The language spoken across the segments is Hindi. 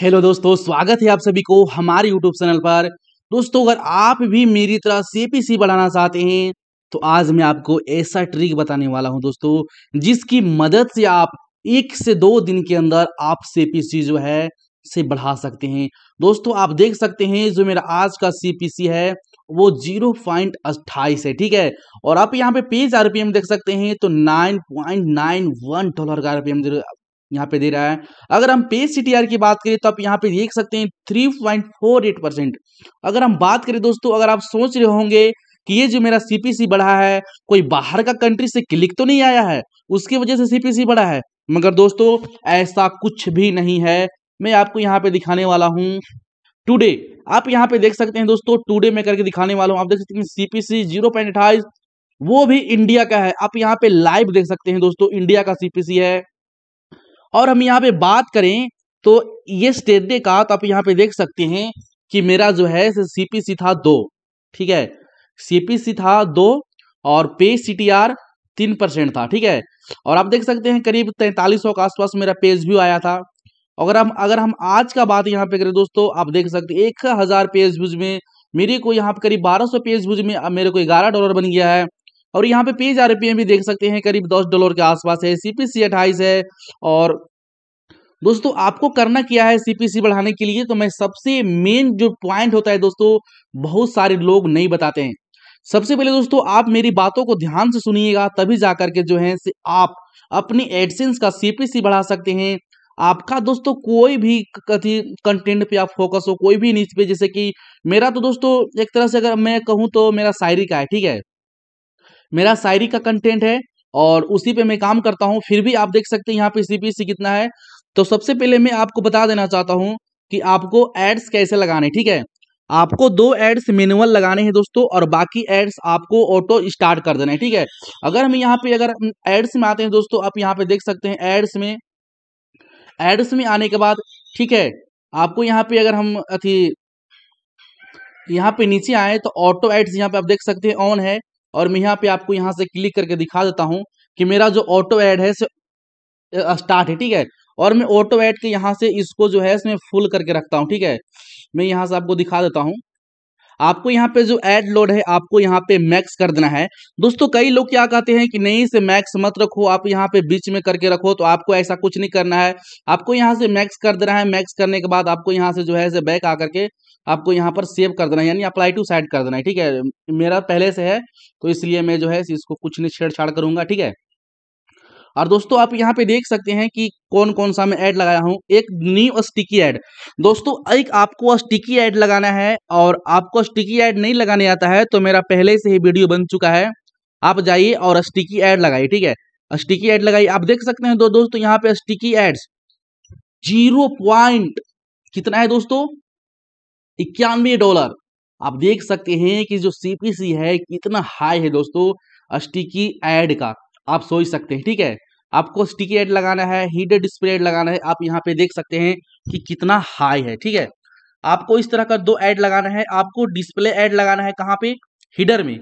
हेलो दोस्तों स्वागत है आप सभी को हमारे यूट्यूब चैनल पर दोस्तों अगर आप भी मेरी तरह सीपीसी बढ़ाना चाहते हैं तो आज मैं आपको ऐसा ट्रिक बताने वाला हूं दोस्तों जिसकी मदद से आप एक से दो दिन के अंदर आप सीपीसी जो है से बढ़ा सकते हैं दोस्तों आप देख सकते हैं जो मेरा आज का सीपीसी है वो जीरो पॉइंट अट्ठाईस है ठीक है और आप यहाँ पे पेज आरपीएम देख सकते हैं तो nine point nine one dollar का आरपीएम यहाँ पे दे रहा है अगर हम पे सी की बात करें तो आप यहाँ पे देख सकते हैं three point four eight percent अगर हम बात करें दोस्तों अगर आप सोच रहे होंगे कि ये जो मेरा सीपीसी बढ़ा है कोई बाहर का कंट्री से क्लिक तो नहीं आया है उसकी वजह से सीपीसी बढ़ा है मगर दोस्तों ऐसा कुछ भी नहीं है मैं आपको यहाँ पे दिखाने वाला हूँ टूडे आप यहाँ पे देख सकते हैं दोस्तों टूडे में करके दिखाने वाला हूँ आप देख सकते हैं सीपीसी जीरो पॉइंट वो भी इंडिया का है आप यहाँ पे लाइव देख सकते हैं दोस्तों इंडिया का सीपीसी है और हम यहाँ पे बात करें तो ये स्टेडे का तो आप यहाँ पे देख सकते हैं कि मेरा जो है सीपीसी था दो ठीक है सीपीसी था दो और पे सीटीआर तीन परसेंट था ठीक है और आप देख सकते हैं करीब तैंतालीस सौ के आसपास मेरा पेज व्यू आया था अगर हम अगर हम आज का बात यहाँ पे करें दोस्तों आप देख सकते एक हज़ार पेज व्यूज में मेरे को यहाँ पे करीब बारह सौ पेज व्यूज में मेरे को ग्यारह डॉलर बन गया है और यहाँ पे पेज आर भी देख सकते हैं करीब दस डॉलर के आसपास है सीपीसी अट्ठाईस है और दोस्तों आपको करना क्या है सीपीसी बढ़ाने के लिए तो मैं सबसे मेन जो पॉइंट होता है दोस्तों बहुत सारे लोग नहीं बताते हैं सबसे पहले दोस्तों आप मेरी बातों को ध्यान से सुनिएगा तभी जा करके जो है से आप अपने एडसेंस का सीपीसी बढ़ा सकते हैं आपका दोस्तों कोई भी कथी कंटेंट पे आप फोकस हो कोई भी नीच पे जैसे कि मेरा तो दोस्तों एक तरह से अगर मैं कहूँ तो मेरा शायरी का है ठीक है मेरा शायरी का कंटेंट है और उसी पे मैं काम करता हूँ फिर भी आप देख सकते हैं यहाँ पे सीपीसी कितना है तो सबसे पहले मैं आपको बता देना चाहता हूँ कि आपको एड्स कैसे लगाने ठीक है आपको दो एड्स मैनुअल लगाने हैं दोस्तों और बाकी एड्स आपको ऑटो स्टार्ट कर देना है ठीक है अगर हम यहाँ पे अगर एड्स में आते हैं दोस्तों आप यहाँ पे देख सकते हैं एड्स में एड्स में आने के बाद ठीक है आपको यहाँ पे अगर हम अथी यहाँ पे नीचे आए तो ऑटो एड्स यहाँ पे आप देख सकते हैं ऑन है और मैं यहाँ पे आपको यहाँ से क्लिक करके दिखा देता हूँ कि मेरा जो ऑटो ऐड है से स्टार्ट है ठीक है और मैं ऑटो ऐड के यहाँ से इसको जो है इसमें फुल करके रखता हूँ ठीक है मैं यहाँ से आपको दिखा देता हूँ आपको यहाँ पे जो एड लोड है आपको यहाँ पे मैक्स कर देना है दोस्तों कई लोग क्या कहते हैं कि नहीं इसे मैक्स मत रखो आप यहाँ पे बीच में करके रखो तो आपको ऐसा कुछ नहीं करना है आपको यहाँ से मैक्स कर देना है मैक्स करने के बाद आपको यहाँ से जो है बैक आकर के आपको यहाँ पर सेव कर देना है यानी अप्लाई टू साइड कर देना है ठीक है मेरा पहले से है तो इसलिए मैं जो है इसको कुछ नहीं छेड़छाड़ करूंगा ठीक है और दोस्तों आप यहाँ पे देख सकते हैं कि कौन कौन सा मैं ऐड लगाया हूँ एक न्यू स्टिकी ऐड दोस्तों एक आपको स्टिकी ऐड लगाना है और आपको स्टिकी ऐड नहीं लगाने आता है तो मेरा पहले से ही वीडियो बन चुका है आप जाइए और स्टिकी ऐड लगाइए ठीक है स्टिकी ऐड लगाइए आप देख सकते हैं दो दोस्तों यहाँ पे स्टिकी एड्स जीरो पॉइंट कितना है दोस्तों इक्यानवे डॉलर आप देख सकते हैं कि जो सीपीसी है कितना हाई है दोस्तों स्टिकी एड का आप सोच सकते हैं ठीक है आपको स्टिकी एड लगाना है हीटेड डिस्प्ले एड लगाना है आप यहाँ पे देख सकते हैं कि कितना हाई है ठीक है आपको इस तरह का दो ऐड लगाना है आपको डिस्प्ले ऐड लगाना है कहाँ पे हीडर में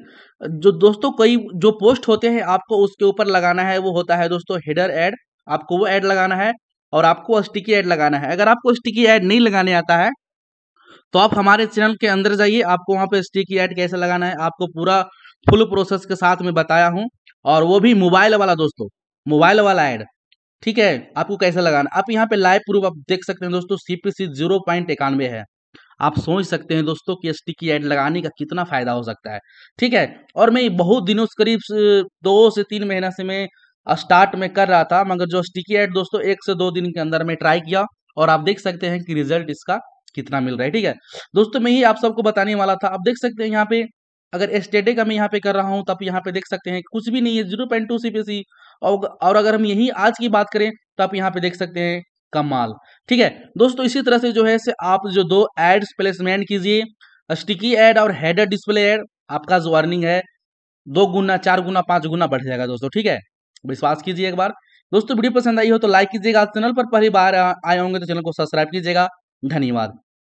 जो दोस्तों कई जो पोस्ट होते हैं आपको उसके ऊपर लगाना है वो होता है दोस्तों हीडर ऐड आपको वो ऐड लगाना है और आपको स्टिकी ऐड लगाना है अगर आपको स्टिकी ऐड नहीं लगाने आता है तो आप हमारे चैनल के अंदर जाइए आपको वहाँ पे स्टिकी ऐड कैसे लगाना है आपको पूरा फुल प्रोसेस के साथ में बताया हूँ और वो भी मोबाइल वाला दोस्तों मोबाइल वाला ऐड ठीक है आपको कैसे लगाना आप यहाँ पे लाइव प्रूफ आप देख सकते हैं दोस्तों सीपीसी जीरो पॉइंट इक्यानवे है आप सोच सकते हैं दोस्तों कि स्टिकी ऐड लगाने का कितना फायदा हो सकता है ठीक है और मैं बहुत दिनों से करीब दो से तीन महीना से मैं स्टार्ट में कर रहा था मगर जो स्टिकी ऐड दोस्तों एक से दो दिन के अंदर में ट्राई किया और आप देख सकते हैं कि रिजल्ट इसका कितना मिल रहा है ठीक है दोस्तों मैं ही आप सबको बताने वाला था आप देख सकते हैं यहाँ पे अगर का मैं यहाँ पे कर रहा हूँ तो आप यहाँ पे देख सकते हैं कुछ भी नहीं है जीरो पॉइंट टू सी और अगर हम यही आज की बात करें तो आप यहाँ पे देख सकते हैं कमाल ठीक है दोस्तों इसी तरह से जो है से आप जो दो एड्स प्लेसमेंट कीजिए स्टिकी एड और हेडर डिस्प्ले एड आपका जो अर्निंग है दो गुना चार गुना पांच गुना बढ़ जाएगा दोस्तों ठीक है विश्वास कीजिए एक बार दोस्तों वीडियो पसंद आई हो तो लाइक कीजिएगा चैनल पर पहली बार आए होंगे तो चैनल को सब्सक्राइब कीजिएगा धन्यवाद